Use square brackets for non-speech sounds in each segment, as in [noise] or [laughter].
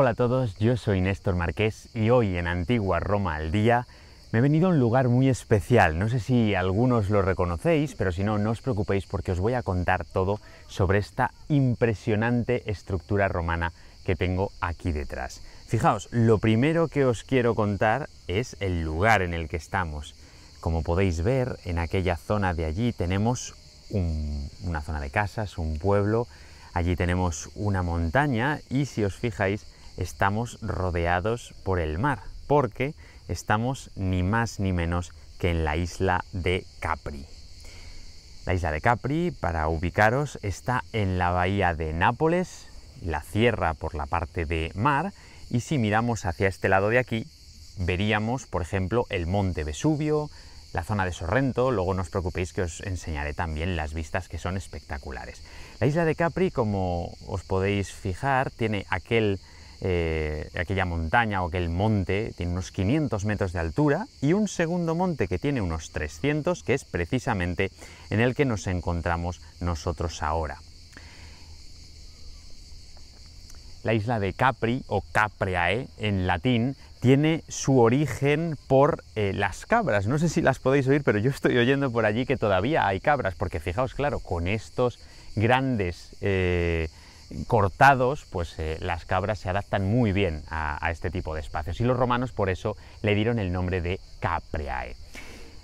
Hola a todos, yo soy Néstor Marqués y hoy en Antigua Roma al Día me he venido a un lugar muy especial. No sé si algunos lo reconocéis, pero si no, no os preocupéis porque os voy a contar todo sobre esta impresionante estructura romana que tengo aquí detrás. Fijaos, lo primero que os quiero contar es el lugar en el que estamos. Como podéis ver, en aquella zona de allí tenemos una zona de casas, un pueblo, allí tenemos una montaña y si os fijáis, estamos rodeados por el mar, porque estamos ni más ni menos que en la isla de Capri. La isla de Capri, para ubicaros, está en la bahía de Nápoles, la cierra por la parte de mar, y si miramos hacia este lado de aquí, veríamos, por ejemplo, el monte Vesubio, la zona de Sorrento, luego no os preocupéis que os enseñaré también las vistas que son espectaculares. La isla de Capri, como os podéis fijar, tiene aquel eh, aquella montaña o aquel monte tiene unos 500 metros de altura y un segundo monte que tiene unos 300, que es precisamente en el que nos encontramos nosotros ahora. La isla de Capri o Capreae en latín tiene su origen por eh, las cabras. No sé si las podéis oír, pero yo estoy oyendo por allí que todavía hay cabras, porque fijaos, claro, con estos grandes... Eh, cortados, pues eh, las cabras se adaptan muy bien a, a este tipo de espacios y los romanos por eso le dieron el nombre de Capreae.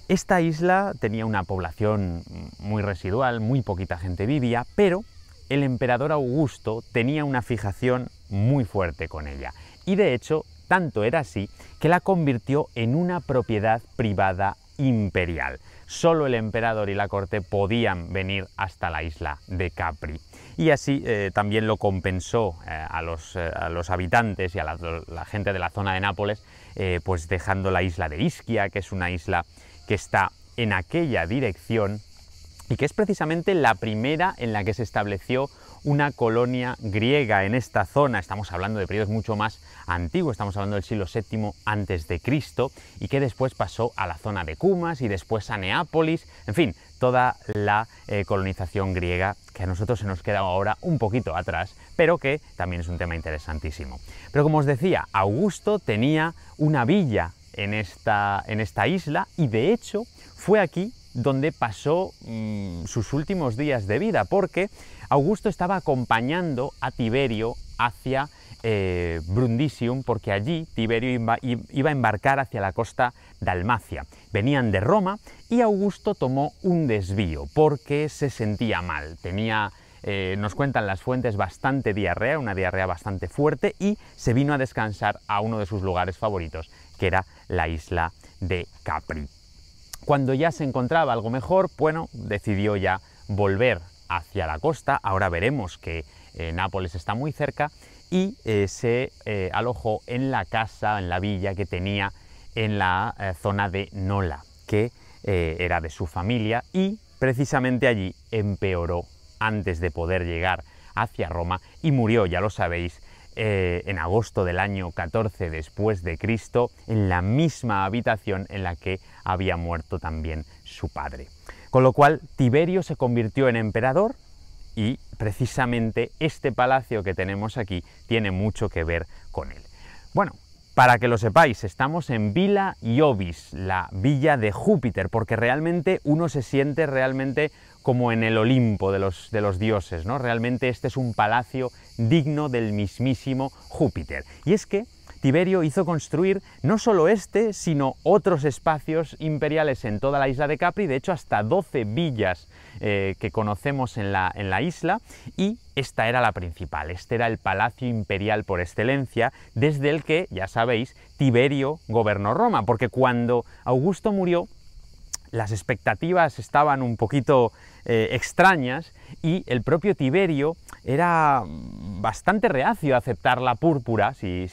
Esta isla tenía una población muy residual, muy poquita gente vivía, pero el emperador Augusto tenía una fijación muy fuerte con ella. Y de hecho, tanto era así que la convirtió en una propiedad privada imperial. Solo el emperador y la corte podían venir hasta la isla de Capri y así eh, también lo compensó eh, eh, a, los, habitantes y a la, gente de la zona de Nápoles, pues dejando la isla de Ischia, que es una isla que está en aquella dirección y que es precisamente la primera en la que se estableció una colonia griega en esta zona. Estamos hablando de periodos mucho más antiguos, estamos hablando del siglo VII antes de y que después pasó a la zona de Cumas y después a Neápolis. En fin, toda la eh, colonización griega, que a nosotros se nos queda ahora un poquito atrás, pero que también es un tema interesantísimo. Pero como os decía, Augusto tenía una villa en esta, en esta isla y de hecho fue aquí donde pasó mm, sus últimos días de vida, porque Augusto estaba acompañando a Tiberio hacia eh, Brundisium porque allí Tiberio iba a embarcar hacia la costa Dalmacia. Venían de Roma y Augusto tomó un desvío porque se sentía mal. Tenía eh, nos cuentan las fuentes, bastante diarrea, una diarrea bastante fuerte, y se vino a descansar a uno de sus lugares favoritos, que era la isla de Capri. Cuando ya se encontraba algo mejor, bueno, decidió ya volver hacia la costa, ahora veremos que eh, Nápoles está muy cerca, y eh, se eh, alojó en la casa, en la villa que tenía en la eh, zona de Nola, que era de su familia y precisamente allí empeoró antes de poder llegar hacia Roma y murió, ya lo sabéis, en agosto del año 14 después de Cristo, en la misma habitación en la que había muerto también su padre. Con lo cual Tiberio se convirtió en emperador y precisamente este palacio que tenemos aquí tiene mucho que ver con él. Bueno, para que lo sepáis, estamos en Vila Iovis, la villa de Júpiter, porque realmente uno se siente realmente como en el Olimpo de los, de los dioses, ¿no? Realmente este es un palacio digno del mismísimo Júpiter. Y es que Tiberio hizo construir no solo este, sino otros espacios imperiales en toda la isla de Capri, de hecho hasta 12 villas eh, que conocemos la, en la isla, y esta era la principal, este era el palacio imperial por excelencia, desde el que, ya sabéis, Tiberio gobernó Roma, porque cuando Augusto murió, las expectativas estaban un poquito eh, extrañas y el propio Tiberio era bastante reacio a aceptar la púrpura, si,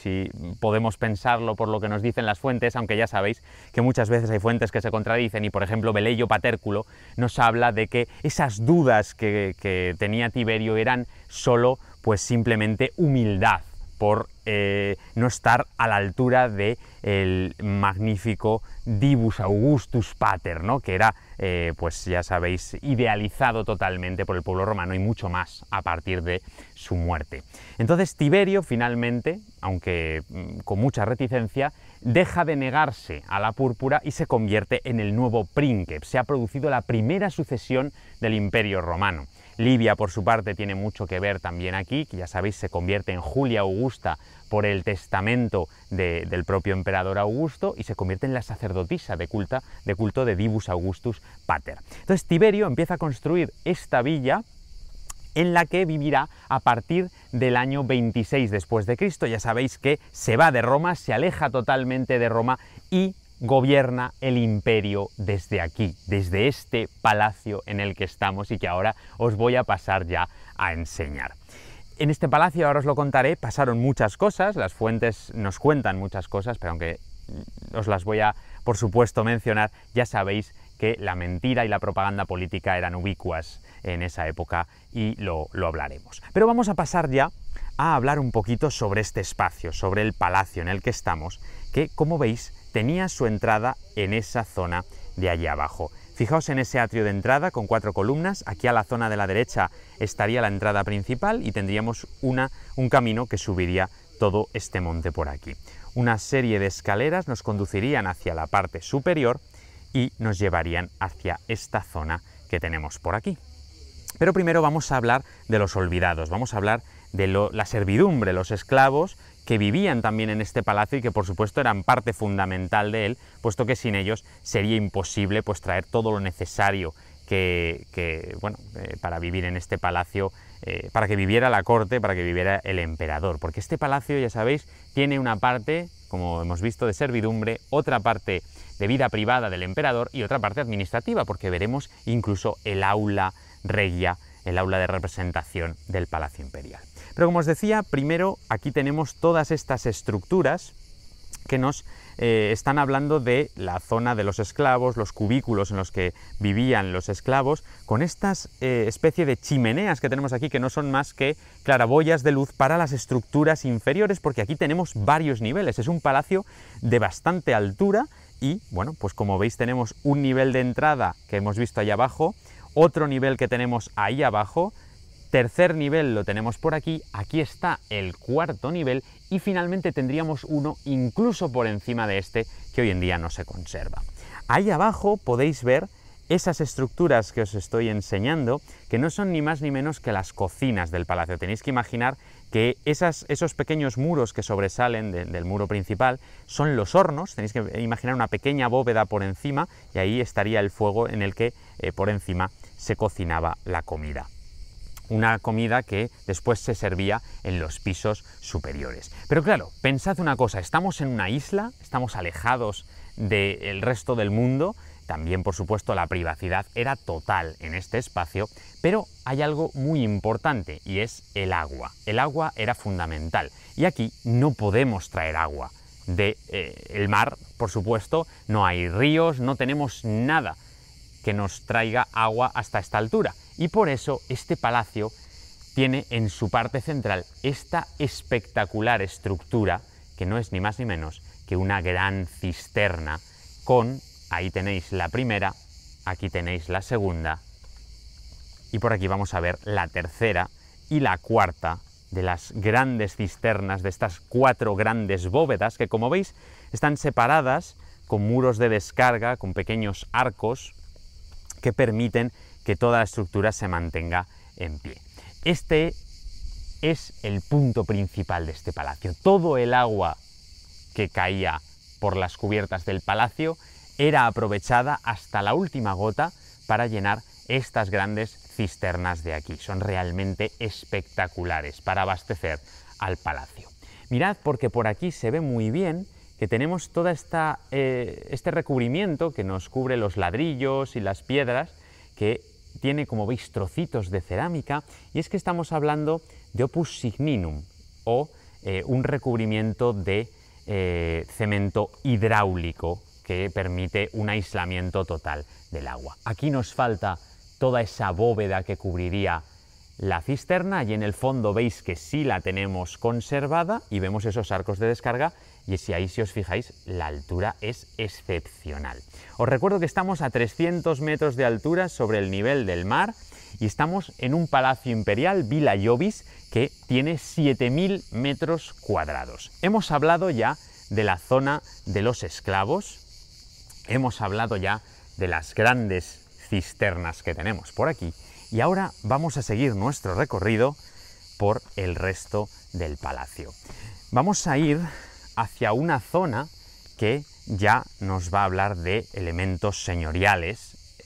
podemos pensarlo por lo que nos dicen las fuentes, aunque ya sabéis que muchas veces hay fuentes que se contradicen y por ejemplo Beleyo Patérculo nos habla de que esas dudas que, tenía Tiberio eran solo pues simplemente humildad por eh, no estar a la altura del el magnífico Divus Augustus Pater, ¿no? que era, eh, pues ya sabéis, idealizado totalmente por el pueblo romano y mucho más a partir de su muerte. Entonces Tiberio finalmente, aunque mm, con mucha reticencia, deja de negarse a la púrpura y se convierte en el nuevo príncipe. Se ha producido la primera sucesión del imperio romano. Libia, por su parte, tiene mucho que ver también aquí, que ya sabéis, se convierte en Julia Augusta por el testamento del propio emperador Augusto y se convierte en la sacerdotisa de, de culto de Divus Augustus Pater. Entonces Tiberio empieza a construir esta villa en la que vivirá a partir del año 26 después de Cristo. Ya sabéis que se va de Roma, se aleja totalmente de Roma y gobierna el imperio desde aquí, desde este palacio en el que estamos y que ahora os voy a pasar ya a enseñar. En este palacio, ahora os lo contaré, pasaron muchas cosas, las fuentes nos cuentan muchas cosas, pero aunque os las voy a, por supuesto, mencionar, ya sabéis que la mentira y la propaganda política eran ubicuas en esa época y lo, lo hablaremos. Pero vamos a pasar ya a hablar un poquito sobre este espacio, sobre el palacio en el que estamos, que, como veis, tenía su entrada en esa zona de allí abajo. Fijaos en ese atrio de entrada con cuatro columnas, aquí a la zona de la derecha estaría la entrada principal y tendríamos un camino que subiría todo este monte por aquí. Una serie de escaleras nos conducirían hacia la parte superior y nos llevarían hacia esta zona que tenemos por aquí. Pero primero vamos a hablar de los olvidados, vamos a hablar de la servidumbre, los esclavos que vivían también en este palacio y que por supuesto eran parte fundamental de él, puesto que sin ellos sería imposible pues traer todo lo necesario que, eh, para vivir en este palacio, eh, para que viviera la corte, para que viviera el emperador, porque este palacio, ya sabéis, tiene una parte, como hemos visto, de servidumbre, otra parte de vida privada del emperador y otra parte administrativa, porque veremos incluso el aula regia el aula de representación del Palacio Imperial. Pero como os decía, primero aquí tenemos todas estas estructuras que nos eh, están hablando de la zona de los esclavos, los cubículos en los que vivían los esclavos, con estas eh, especie de chimeneas que tenemos aquí, que no son más que claraboyas de luz para las estructuras inferiores, porque aquí tenemos varios niveles. Es un palacio de bastante altura y, bueno, pues como veis tenemos un nivel de entrada que hemos visto allá abajo, otro nivel que tenemos ahí abajo, tercer nivel lo tenemos por aquí, aquí está el cuarto nivel y finalmente tendríamos uno incluso por encima de este que hoy en día no se conserva. Ahí abajo podéis ver esas estructuras que os estoy enseñando, que no son ni más ni menos que las cocinas del palacio. Tenéis que imaginar que esos pequeños muros que sobresalen del muro principal son los hornos, tenéis que imaginar una pequeña bóveda por encima y ahí estaría el fuego en el que eh, por encima se cocinaba la comida una comida que después se servía en los pisos superiores. Pero claro, pensad una cosa, estamos en una isla, estamos alejados del resto del mundo, también, por supuesto, la privacidad era total en este espacio, pero hay algo muy importante y es el agua. El agua era fundamental y aquí no podemos traer agua. De eh, el mar, por supuesto, no hay ríos, no tenemos nada que nos traiga agua hasta esta altura. Y por eso este palacio tiene en su parte central esta espectacular estructura que no es ni más ni menos que una gran cisterna con Ahí tenéis la primera, aquí tenéis la segunda y por aquí vamos a ver la tercera y la cuarta de las grandes cisternas, de estas cuatro grandes bóvedas que como veis están separadas con muros de descarga, con pequeños arcos que permiten que toda la estructura se mantenga en pie. Este es el punto principal de este palacio. Todo el agua que caía por las cubiertas del palacio era aprovechada hasta la última gota para llenar estas grandes cisternas de aquí. Son realmente espectaculares para abastecer al palacio. Mirad porque por aquí se ve muy bien que tenemos todo eh, este recubrimiento que nos cubre los ladrillos y las piedras, que tiene, como veis, trocitos de cerámica, y es que estamos hablando de opus signinum, o eh, un recubrimiento de eh, cemento hidráulico que permite un aislamiento total del agua. Aquí nos falta toda esa bóveda que cubriría la cisterna y en el fondo veis que sí la tenemos conservada y vemos esos arcos de descarga y si ahí si os fijáis la altura es excepcional. Os recuerdo que estamos a 300 metros de altura sobre el nivel del mar y estamos en un palacio imperial, Villa Jovis, que tiene 7.000 metros cuadrados. Hemos hablado ya de la zona de los esclavos, hemos hablado ya de las grandes cisternas que tenemos por aquí y ahora vamos a seguir nuestro recorrido por el resto del palacio. Vamos a ir hacia una zona que ya nos va a hablar de elementos señoriales, eh,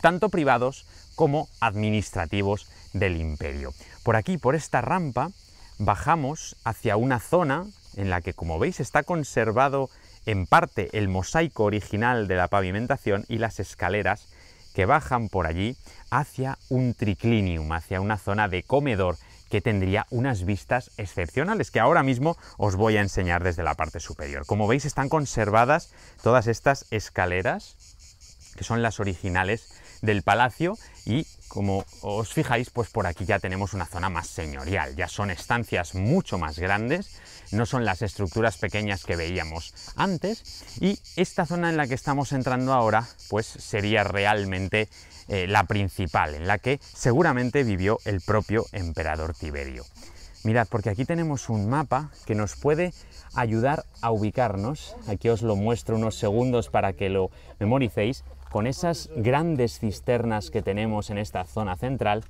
tanto privados como administrativos del imperio. Por aquí, por esta rampa, bajamos hacia una zona en la que, como veis, está conservado en parte el mosaico original de la pavimentación y las escaleras que bajan por allí hacia un triclinium, hacia una zona de comedor que tendría unas vistas excepcionales que ahora mismo os voy a enseñar desde la parte superior. Como veis están conservadas todas estas escaleras que son las originales del palacio y como os fijáis, pues por aquí ya tenemos una zona más señorial, ya son estancias mucho más grandes, no son las estructuras pequeñas que veíamos antes y esta zona en la que estamos entrando ahora pues sería realmente eh, la principal, en la que seguramente vivió el propio emperador Tiberio. Mirad, porque aquí tenemos un mapa que nos puede ayudar a ubicarnos. Aquí os lo muestro unos segundos para que lo memoricéis con esas grandes cisternas que tenemos en esta zona central,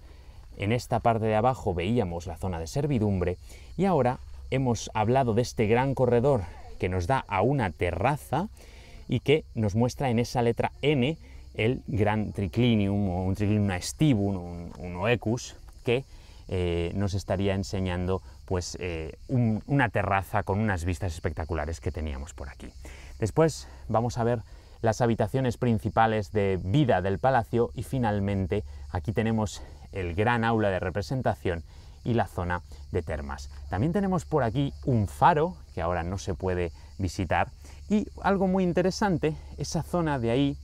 en esta parte de abajo veíamos la zona de servidumbre y ahora hemos hablado de este gran corredor que nos da a una terraza y que nos muestra en esa letra N el gran triclinium o un triclinium estibum, un, oecus, que eh, nos estaría enseñando pues, eh, una terraza con unas vistas espectaculares que teníamos por aquí. Después vamos a ver las habitaciones principales de vida del palacio y finalmente aquí tenemos el gran aula de representación y la zona de termas. También tenemos por aquí un faro que ahora no se puede visitar y algo muy interesante, esa zona de ahí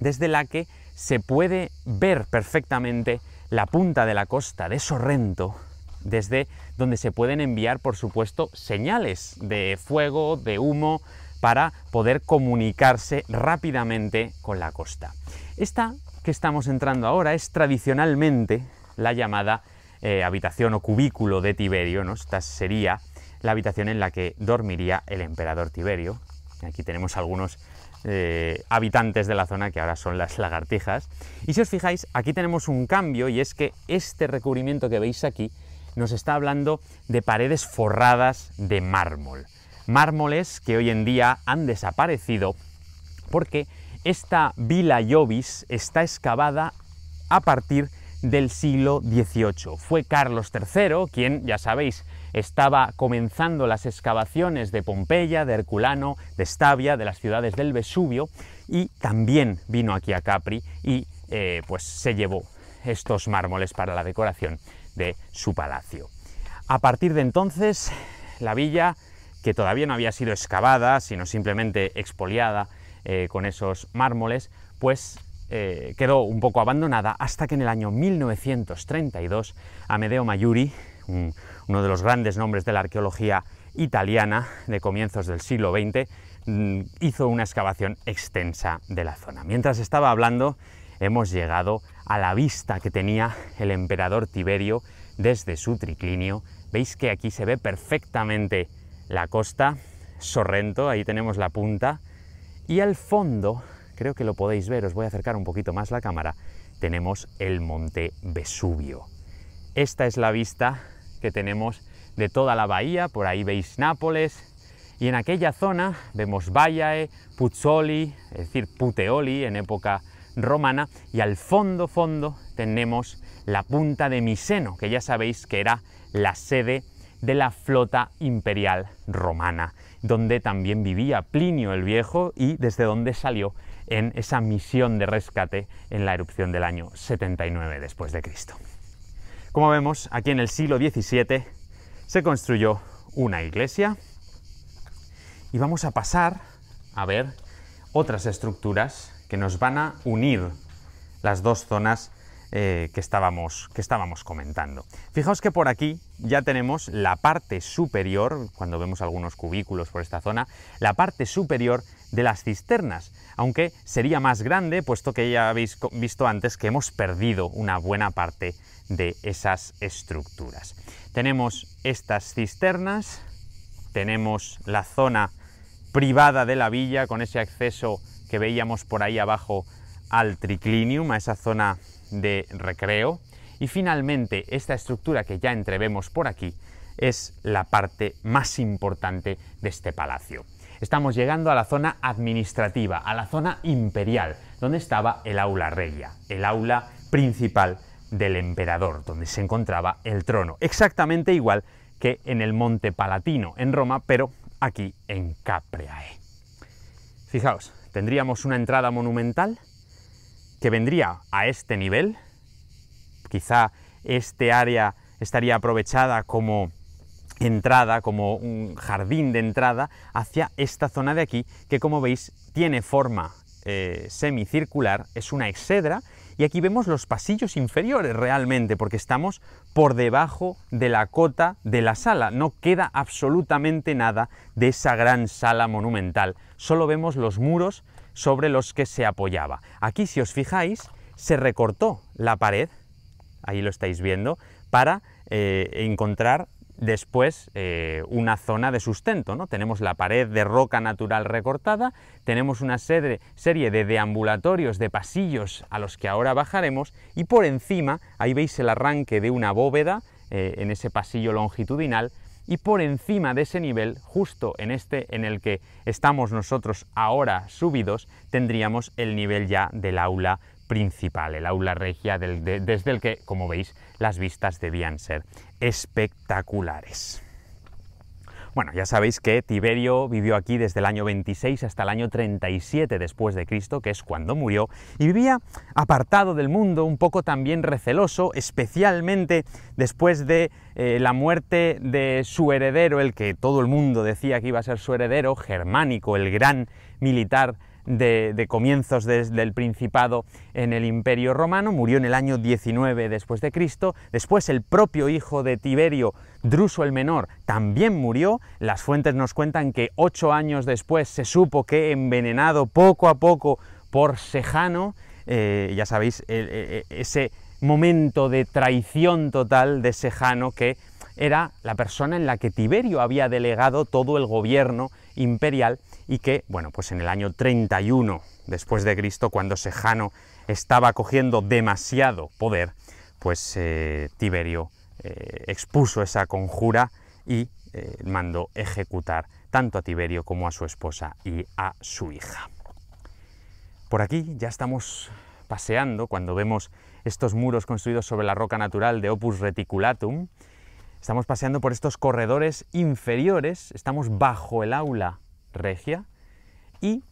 desde la que se puede ver perfectamente la punta de la costa de Sorrento, desde donde se pueden enviar, por supuesto, señales de fuego, de humo, para poder comunicarse rápidamente con la costa. Esta que estamos entrando ahora es tradicionalmente la llamada eh, habitación o cubículo de Tiberio, ¿no? Esta sería la habitación en la que dormiría el emperador Tiberio. Aquí tenemos algunos eh, habitantes de la zona que ahora son las lagartijas. Y si os fijáis, aquí tenemos un cambio y es que este recubrimiento que veis aquí nos está hablando de paredes forradas de mármol mármoles que hoy en día han desaparecido porque esta Villa Jovis está excavada a partir del siglo XVIII. Fue Carlos III quien, ya sabéis, estaba comenzando las excavaciones de Pompeya, de Herculano, de Estavia, de las ciudades del Vesubio, y también vino aquí a Capri y eh, pues se llevó estos mármoles para la decoración de su palacio. A partir de entonces, la villa que todavía no había sido excavada, sino simplemente expoliada eh, con esos mármoles, pues eh, quedó un poco abandonada hasta que en el año 1932 Amedeo Maiuri, uno de los grandes nombres de la arqueología italiana de comienzos del siglo XX, mm, hizo una excavación extensa de la zona. Mientras estaba hablando, hemos llegado a la vista que tenía el emperador Tiberio desde su triclinio. Veis que aquí se ve perfectamente la costa, Sorrento, ahí tenemos la punta, y al fondo, creo que lo podéis ver, os voy a acercar un poquito más la cámara, tenemos el monte Vesubio. Esta es la vista que tenemos de toda la bahía, por ahí veis Nápoles, y en aquella zona vemos Baiae, Puzzoli, es decir, Puteoli en época romana, y al fondo, fondo, tenemos la punta de Miseno, que ya sabéis que era la sede de la flota imperial romana, donde también vivía Plinio el Viejo y desde donde salió en esa misión de rescate en la erupción del año 79 después de Cristo. Como vemos, aquí en el siglo XVII se construyó una iglesia y vamos a pasar a ver otras estructuras que nos van a unir las dos zonas eh, que, estábamos, que estábamos comentando. Fijaos que por aquí ya tenemos la parte superior, cuando vemos algunos cubículos por esta zona, la parte superior de las cisternas, aunque sería más grande, puesto que ya habéis visto antes que hemos perdido una buena parte de esas estructuras. Tenemos estas cisternas, tenemos la zona privada de la villa con ese acceso que veíamos por ahí abajo al triclinium, a esa zona de recreo. Y finalmente, esta estructura que ya entrevemos por aquí es la parte más importante de este palacio. Estamos llegando a la zona administrativa, a la zona imperial, donde estaba el aula regia, el aula principal del emperador, donde se encontraba el trono, exactamente igual que en el Monte Palatino, en Roma, pero aquí en Capreae. Fijaos, tendríamos una entrada monumental que vendría a este nivel. Quizá este área estaría aprovechada como entrada, como un jardín de entrada hacia esta zona de aquí, que como veis tiene forma eh, semicircular, es una exedra, y aquí vemos los pasillos inferiores realmente, porque estamos por debajo de la cota de la sala, no queda absolutamente nada de esa gran sala monumental, solo vemos los muros sobre los que se apoyaba. Aquí, si os fijáis, se recortó la pared, ahí lo estáis viendo, para eh, encontrar después eh, una zona de sustento. ¿no? Tenemos la pared de roca natural recortada, tenemos una serie, de deambulatorios, de pasillos a los que ahora bajaremos y por encima, ahí veis el arranque de una bóveda eh, en ese pasillo longitudinal y por encima de ese nivel, justo en este en el que estamos nosotros ahora subidos, tendríamos el nivel ya del aula principal, el aula regia desde el que, como veis, las vistas debían ser espectaculares. Bueno, ya sabéis que Tiberio vivió aquí desde el año 26 hasta el año 37 después de Cristo, que es cuando murió, y vivía apartado del mundo, un poco también receloso, especialmente después de eh, la muerte de su heredero, el que todo el mundo decía que iba a ser su heredero, Germánico, el gran militar de, comienzos del Principado en el Imperio Romano, murió en el año 19 después de Cristo, después el propio hijo de Tiberio, Druso el Menor, también murió, las fuentes nos cuentan que ocho años después se supo que envenenado poco a poco por Sejano, eh, ya sabéis, e, e, ese momento de traición total de Sejano que era la persona en la que Tiberio había delegado todo el gobierno imperial y que, bueno, pues en el año 31 después de Cristo, cuando Sejano estaba cogiendo demasiado poder, pues eh, Tiberio eh, expuso esa conjura y eh, mandó ejecutar tanto a Tiberio como a su esposa y a su hija. Por aquí ya estamos paseando cuando vemos estos muros construidos sobre la roca natural de Opus Reticulatum. Estamos paseando por estos corredores inferiores, estamos bajo el aula regia. Y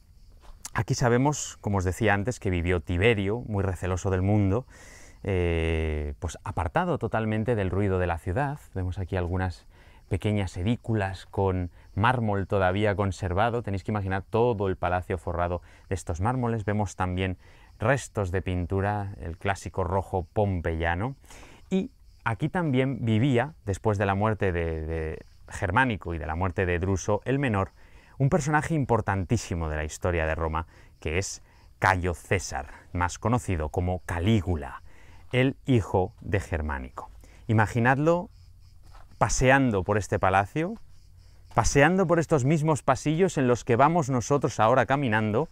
aquí sabemos, como os decía antes, que vivió Tiberio, muy receloso del mundo, eh, pues apartado totalmente del ruido de la ciudad. Vemos aquí algunas pequeñas edículas con mármol todavía conservado. Tenéis que imaginar todo el palacio forrado de estos mármoles. Vemos también restos de pintura, el clásico rojo pompeyano. Y aquí también vivía, después de la muerte de, de Germánico y de la muerte de Druso el Menor, un personaje importantísimo de la historia de Roma, que es Cayo César, más conocido como Calígula, el hijo de Germánico. Imaginadlo paseando por este palacio, paseando por estos mismos pasillos en los que vamos nosotros ahora caminando,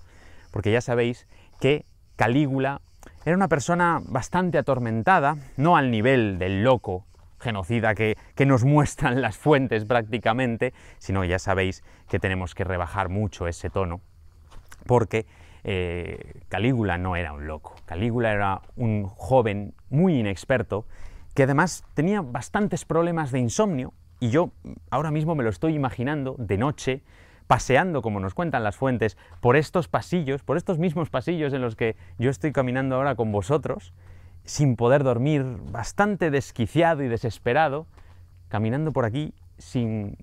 porque ya sabéis que Calígula era una persona bastante atormentada, no al nivel del loco genocida que, nos muestran las fuentes prácticamente, sino ya sabéis que tenemos que rebajar mucho ese tono, porque eh, Calígula no era un loco, Calígula era un joven muy inexperto que además tenía bastantes problemas de insomnio, y yo ahora mismo me lo estoy imaginando de noche, paseando, como nos cuentan las fuentes, por estos pasillos, por estos mismos pasillos en los que yo estoy caminando ahora con vosotros, sin poder dormir, bastante desquiciado y desesperado, caminando por aquí sin,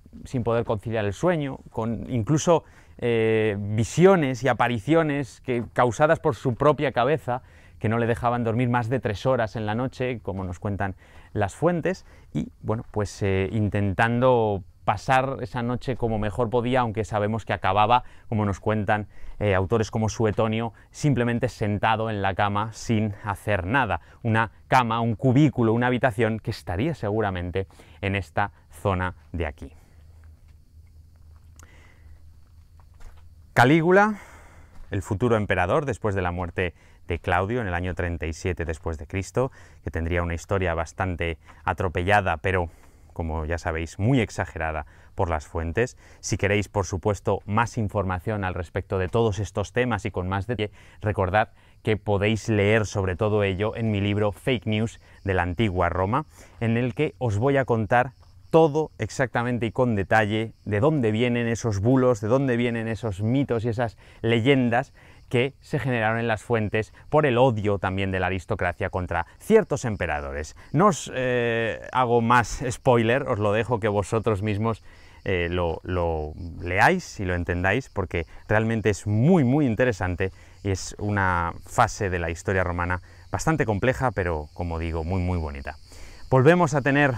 poder conciliar el sueño, con incluso eh, visiones y apariciones que, causadas por su propia cabeza, que no le dejaban dormir más de tres horas en la noche, como nos cuentan las fuentes, y bueno, pues eh, intentando pasar esa noche como mejor podía, aunque sabemos que acababa, como nos cuentan eh, autores como Suetonio, simplemente sentado en la cama sin hacer nada. Una cama, un cubículo, una habitación que estaría seguramente en esta zona de aquí. Calígula, el futuro emperador después de la muerte de Claudio en el año 37 después de Cristo, que tendría una historia bastante atropellada, pero como ya sabéis, muy exagerada por las fuentes. Si queréis, por supuesto, más información al respecto de todos estos temas y con más detalle, recordad que podéis leer sobre todo ello en mi libro Fake News de la antigua Roma, en el que os voy a contar todo exactamente y con detalle de dónde vienen esos bulos, de dónde vienen esos mitos y esas leyendas que se generaron en las fuentes por el odio también de la aristocracia contra ciertos emperadores. No os eh, hago más spoiler, os lo dejo que vosotros mismos eh, lo, lo, leáis y lo entendáis porque realmente es muy muy interesante y es una fase de la historia romana bastante compleja pero como digo muy muy bonita. Volvemos a tener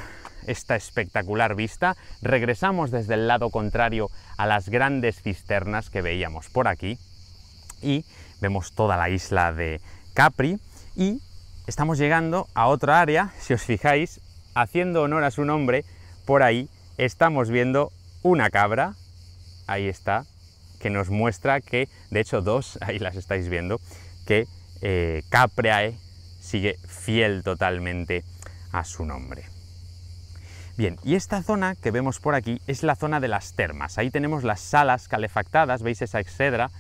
esta espectacular vista, regresamos desde el lado contrario a las grandes cisternas que veíamos por aquí y vemos toda la isla de Capri y estamos llegando a otra área, si os fijáis, haciendo honor a su nombre, por ahí estamos viendo una cabra, ahí está, que nos muestra que, de hecho dos, [laughs] ahí las estáis viendo, que eh, sigue fiel totalmente a su nombre. Bien, y esta zona que vemos por aquí es la zona de las termas. Ahí tenemos las salas calefactadas, veis esa excedra.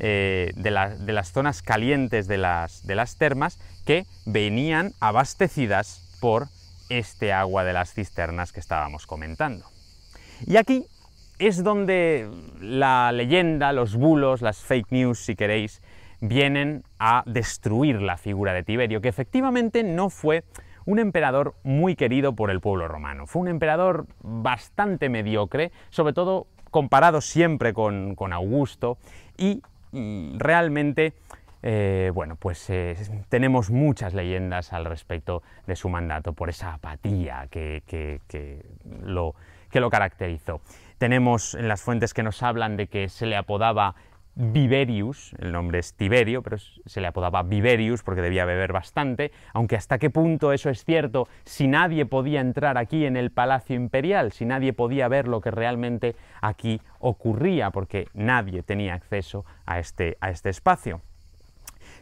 Eh, de, de, las zonas calientes de las, de las termas que venían abastecidas por este agua de las cisternas que estábamos comentando. Y aquí es donde la leyenda, los bulos, las fake news, si queréis, vienen a destruir la figura de Tiberio, que efectivamente no fue un emperador muy querido por el pueblo romano. Fue un emperador bastante mediocre, sobre todo comparado siempre con, con Augusto, y Mm, realmente, eh, bueno, pues eh, tenemos muchas leyendas al respecto de su mandato por esa apatía que lo caracterizó. Tenemos en las fuentes que nos hablan de que se le apodaba Viverius, el nombre es Tiberio, pero se le apodaba Viverius porque debía beber bastante, aunque hasta qué punto eso es cierto si nadie podía entrar aquí en el Palacio Imperial, si nadie podía ver lo que realmente aquí ocurría, porque nadie tenía acceso a este, a este espacio.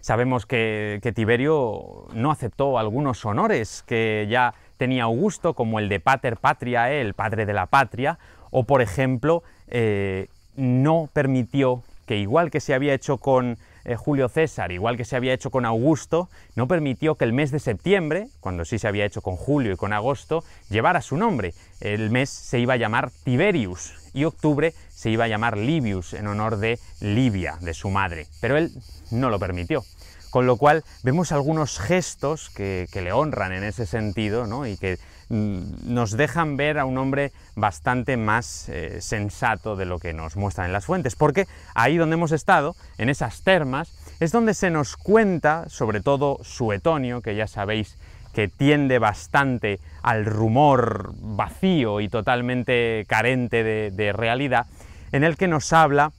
Sabemos que, Tiberio no aceptó algunos honores que ya tenía Augusto, como el de pater patriae, eh, el padre de la patria, o por ejemplo, eh, no permitió que igual que se había hecho con eh, Julio César, igual que se había hecho con Augusto, no permitió que el mes de septiembre, cuando sí se había hecho con Julio y con Agosto, llevara su nombre. El mes se iba a llamar Tiberius y octubre se iba a llamar Livius en honor de Livia, de su madre, pero él no lo permitió. Con lo cual vemos algunos gestos que, que le honran en ese sentido ¿no? y que Mm, nos dejan ver a un hombre bastante más eh, sensato de lo que nos muestran en las fuentes, porque ahí donde hemos estado, en esas termas, es donde se nos cuenta, sobre todo Suetonio, que ya sabéis que tiende bastante al rumor vacío y totalmente carente de, realidad, en el que nos habla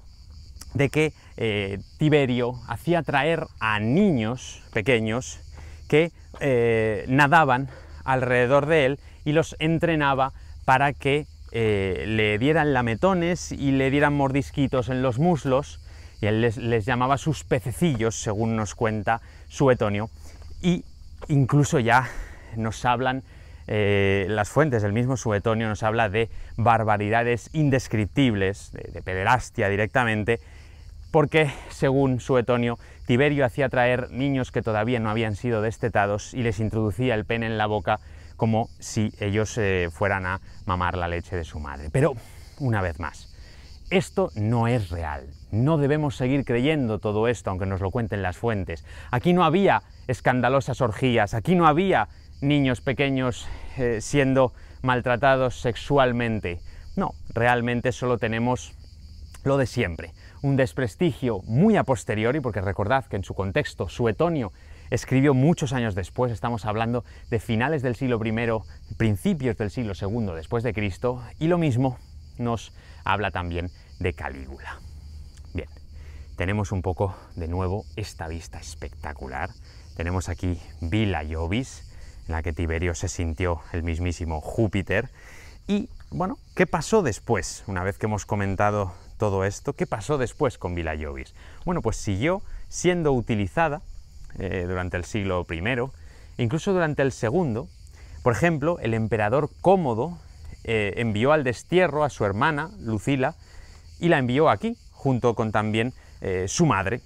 de que eh, Tiberio hacía traer a niños pequeños que eh, nadaban alrededor de él y los entrenaba para que eh, le dieran lametones y le dieran mordisquitos en los muslos, y él les, llamaba sus pececillos, según nos cuenta Suetonio, y incluso ya nos hablan eh, las fuentes, el mismo Suetonio nos habla de barbaridades indescriptibles, de pederastia directamente, porque, según Suetonio, Tiberio hacía traer niños que todavía no habían sido destetados y les introducía el pene en la boca como si ellos eh, fueran a mamar la leche de su madre. Pero, una vez más, esto no es real. No debemos seguir creyendo todo esto, aunque nos lo cuenten las fuentes. Aquí no había escandalosas orgías, aquí no había niños pequeños eh, siendo maltratados sexualmente. No, realmente solo tenemos lo de siempre un desprestigio muy a posteriori, porque recordad que en su contexto suetonio escribió muchos años después, estamos hablando de finales del siglo I, principios del siglo II después de Cristo, y lo mismo nos habla también de Calígula. Bien, tenemos un poco de nuevo esta vista espectacular. Tenemos aquí Villa Jovis, en la que Tiberio se sintió el mismísimo Júpiter. Y bueno, ¿qué pasó después? Una vez que hemos comentado todo esto? ¿Qué pasó después con Villa Jovis? Bueno, pues siguió siendo utilizada eh, durante el siglo I, incluso durante el segundo. Por ejemplo, el emperador Cómodo eh, envió al destierro a su hermana, Lucila, y la envió aquí, junto con también eh, su madre.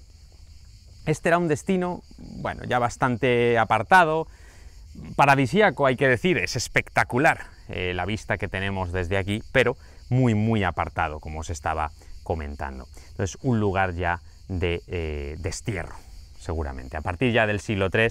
Este era un destino, bueno, ya bastante apartado, paradisíaco, hay que decir, es espectacular la vista que tenemos desde aquí, pero muy, muy apartado, como os estaba comentando. Entonces, un lugar ya de eh, destierro, seguramente. A partir ya del siglo III,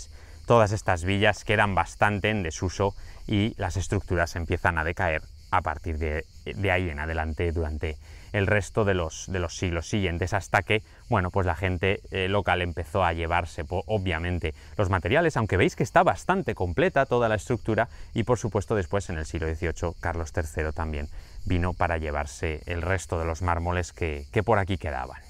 todas estas villas quedan bastante en desuso y las estructuras empiezan a decaer a partir de, ahí en adelante durante el resto de los, siglos siguientes hasta que, bueno, pues la gente eh, local empezó a llevarse, obviamente, los materiales, aunque veis que está bastante completa toda la estructura y, por supuesto, después en el siglo XVIII, Carlos III también vino para llevarse el resto de los mármoles que, por aquí quedaban.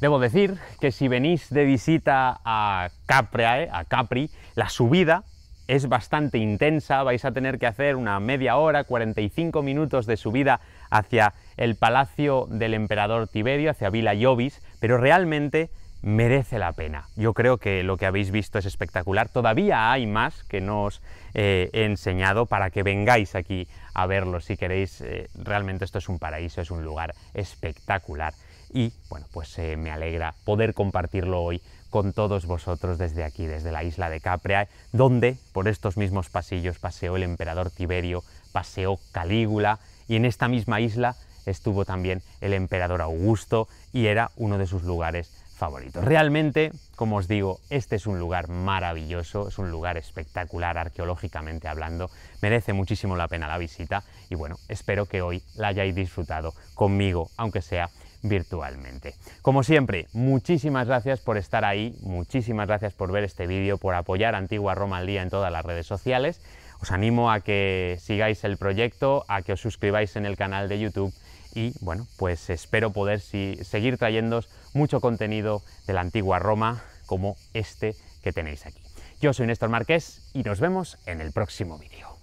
Debo decir que si venís de visita a eh, a Capri, la subida es bastante intensa, vais a tener que hacer una media hora, 45 minutos de subida hacia el palacio del emperador Tiberio, hacia Villa Jovis, pero realmente merece la pena. Yo creo que lo que habéis visto es espectacular. Todavía hay más que no os eh, he enseñado para que vengáis aquí a verlo si queréis. Eh, realmente esto es un paraíso, es un lugar espectacular. Y bueno, pues eh, me alegra poder compartirlo hoy con todos vosotros desde aquí, desde la isla de Caprea, donde por estos mismos pasillos paseó el emperador Tiberio, paseó Calígula y en esta misma isla estuvo también el emperador Augusto y era uno de sus lugares favorito. Realmente, como os digo, este es un lugar maravilloso, es un lugar espectacular arqueológicamente hablando, merece muchísimo la pena la visita y bueno, espero que hoy la hayáis disfrutado conmigo, aunque sea virtualmente. Como siempre, muchísimas gracias por estar ahí, muchísimas gracias por ver este vídeo, por apoyar Antigua Roma al Día en todas las redes sociales. Os animo a que sigáis el proyecto, a que os suscribáis en el canal de YouTube y bueno, pues espero poder seguir trayéndos mucho contenido de la antigua Roma como este que tenéis aquí. Yo soy Néstor Marqués y nos vemos en el próximo vídeo.